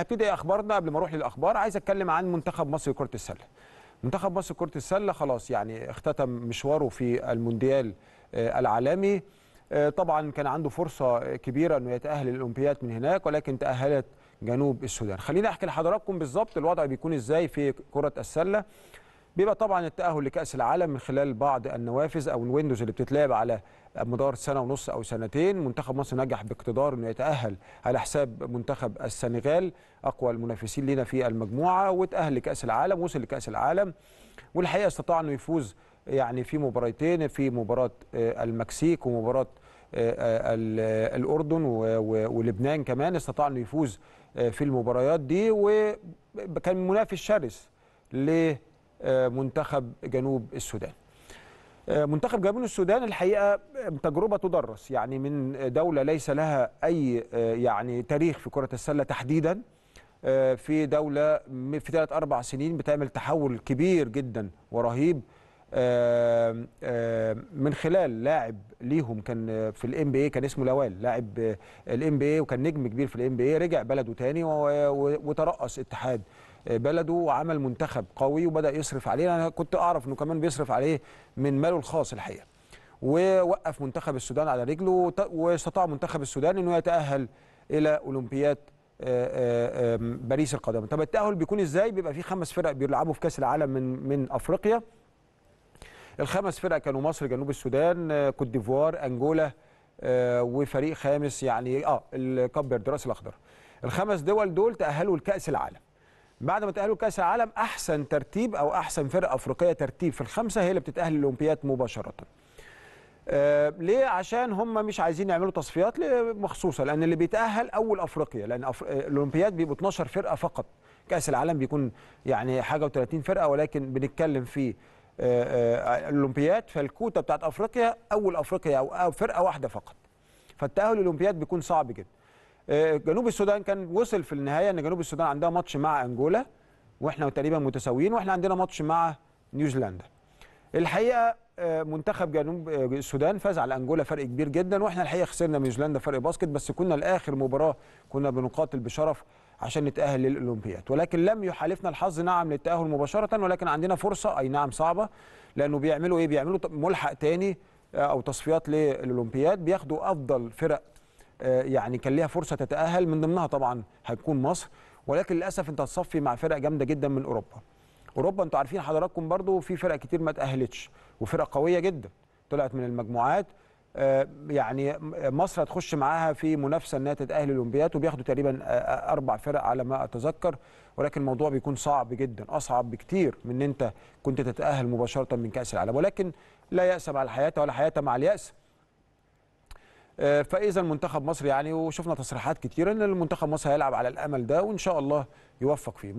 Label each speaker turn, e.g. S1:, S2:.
S1: ابتدي إيه اخبارنا قبل ما اروح للاخبار عايز اتكلم عن منتخب مصر كره السله منتخب مصر كره السله خلاص يعني اختتم مشواره في المونديال آه، العالمي آه، طبعا كان عنده فرصه كبيره انه يتاهل للاولمبياد من هناك ولكن تاهلت جنوب السودان خليني احكي لحضراتكم بالظبط الوضع بيكون ازاي في كره السله بيبقى طبعا التاهل لكاس العالم من خلال بعض النوافذ او الويندوز اللي بتتلعب على مدار سنه ونص او سنتين منتخب مصر نجح باقتدار انه يتاهل على حساب منتخب السنغال اقوى المنافسين لنا في المجموعه وتاهل لكاس العالم وصل لكاس العالم والحقيقه استطاع انه يفوز يعني في مباراتين في مباراه آه، المكسيك ومباراه آه، آه، الاردن ولبنان كمان استطاع انه يفوز في المباريات دي وكان منافس شرس ليه آه، منتخب جنوب السودان آه، منتخب جنوب السودان الحقيقه تجربه تدرس يعني من دوله ليس لها اي آه، يعني تاريخ في كره السله تحديدا في دوله في ثلاث اربع سنين بتعمل تحول كبير جدا ورهيب من خلال لاعب ليهم كان في الام بي كان اسمه لوال لاعب الام بي وكان نجم كبير في الام بي رجع بلده تاني وترأس اتحاد بلده وعمل منتخب قوي وبدا يصرف عليه انا كنت اعرف انه كمان بيصرف عليه من ماله الخاص الحقيقه ووقف منتخب السودان على رجله واستطاع منتخب السودان انه يتاهل الى اولمبياد باريس القادمه طب التاهل بيكون ازاي بيبقى فيه خمس فرق بيلعبوا في كاس العالم من من افريقيا الخمس فرق كانوا مصر جنوب السودان آه، كوت ديفوار انجولا آه، وفريق خامس يعني اه الكبر دراس الاخضر الخمس دول دول تاهلوا لكاس العالم بعد ما تاهلوا لكاس العالم احسن ترتيب او احسن فرقه افريقيه ترتيب في الخمسه هي اللي بتتاهل للاولمبياد مباشره آه ليه عشان هم مش عايزين يعملوا تصفيات مخصوصه لان اللي بيتاهل اول افريقيا لان أفر... آه، الاولمبياد بيبقوا 12 فرقه فقط كاس العالم بيكون يعني حاجه و30 فرقه ولكن بنتكلم في آه، آه، الاولمبياد فالكوتا بتاعت افريقيا اول افريقيا او فرقه واحده فقط فالتاهل الاولمبياد بيكون صعب جدا آه، جنوب السودان كان وصل في النهايه ان جنوب السودان عندها ماتش مع انجولا واحنا تقريبا متساويين واحنا عندنا ماتش مع نيوزيلندا الحقيقه منتخب جنوب السودان فاز على انجولا فرق كبير جدا واحنا الحقيقه خسرنا نيوزيلندا فرق باسكت بس كنا لاخر مباراه كنا بنقاتل بشرف عشان نتأهل للأولمبياد ولكن لم يحالفنا الحظ نعم للتأهل مباشرة ولكن عندنا فرصة أي نعم صعبة لأنه بيعملوا إيه بيعملوا ملحق تاني آه، أو تصفيات للأولمبياد بياخدوا أفضل فرق آه، يعني كان ليها فرصة تتأهل من ضمنها طبعا هتكون مصر ولكن للأسف أنت هتصفي مع فرق جامدة جدا من أوروبا أوروبا أنتوا عارفين حضراتكم برضو في فرق كتير ما تأهلتش وفرق قوية جدا طلعت من المجموعات آه، يعني مصر هتخش معاها في منافسه انها تتاهل الاولمبيات وبياخدوا تقريبا آه، آه، اربع فرق على ما اتذكر ولكن الموضوع بيكون صعب جدا اصعب بكتير من ان انت كنت تتاهل مباشره من كاس العالم ولكن لا ياس مع الحياه ولا حياه مع الياس فاذا منتخب مصر يعني وشفنا تصريحات كتير ان المنتخب مصر هيلعب على الامل ده وان شاء الله يوفق فيه